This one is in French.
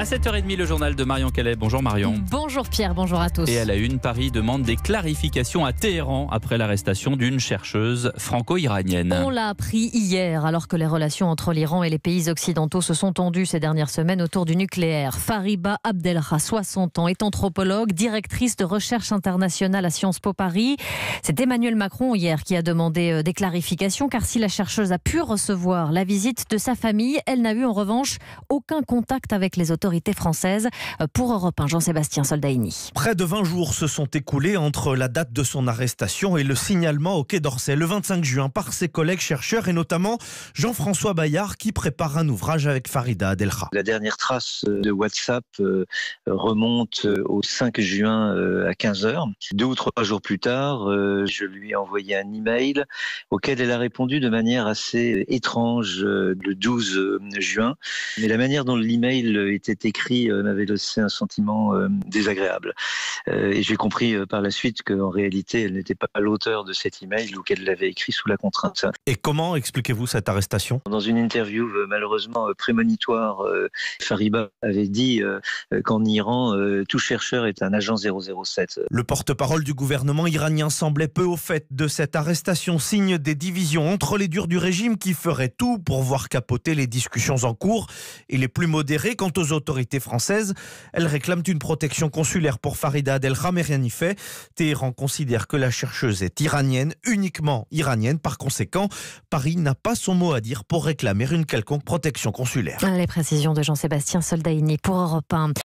À 7h30, le journal de Marion Calais. Bonjour Marion. Bonjour Pierre, bonjour à tous. Et à la une, Paris demande des clarifications à Téhéran après l'arrestation d'une chercheuse franco-iranienne. On l'a appris hier, alors que les relations entre l'Iran et les pays occidentaux se sont tendues ces dernières semaines autour du nucléaire. Fariba Abdelrah, 60 ans, est anthropologue, directrice de recherche internationale à Sciences Po Paris. C'est Emmanuel Macron hier qui a demandé euh, des clarifications, car si la chercheuse a pu recevoir la visite de sa famille, elle n'a eu en revanche aucun contact avec les autorités. Française euh, Pour Europe 1, Jean-Sébastien Soldaini. Près de 20 jours se sont écoulés entre la date de son arrestation et le signalement au Quai d'Orsay le 25 juin par ses collègues chercheurs et notamment Jean-François Bayard qui prépare un ouvrage avec Farida Adelha. La dernière trace euh, de WhatsApp euh, remonte au 5 juin à 15h. Deux ou trois jours plus tard, je lui ai envoyé un email auquel elle a répondu de manière assez étrange le 12 juin. Mais la manière dont l'email était écrit euh, m'avait laissé un sentiment euh, désagréable. Euh, et j'ai compris par la suite qu'en réalité, elle n'était pas l'auteur de cet email ou qu'elle l'avait écrit sous la contrainte. Et comment expliquez-vous cette arrestation Dans une interview malheureusement prémonitoire, Fariba avait dit qu'en Iran, tout chercheur est un agent 007. Le porte-parole du gouvernement iranien semblait peu au fait de cette arrestation, signe des divisions entre les durs du régime qui feraient tout pour voir capoter les discussions en cours et les plus modérés quant aux autres Française, françaises. Elles réclament une protection consulaire pour Farida Adelham et rien n'y fait. Téhéran considère que la chercheuse est iranienne, uniquement iranienne. Par conséquent, Paris n'a pas son mot à dire pour réclamer une quelconque protection consulaire. Les précisions de Jean-Sébastien Soldaini pour Europe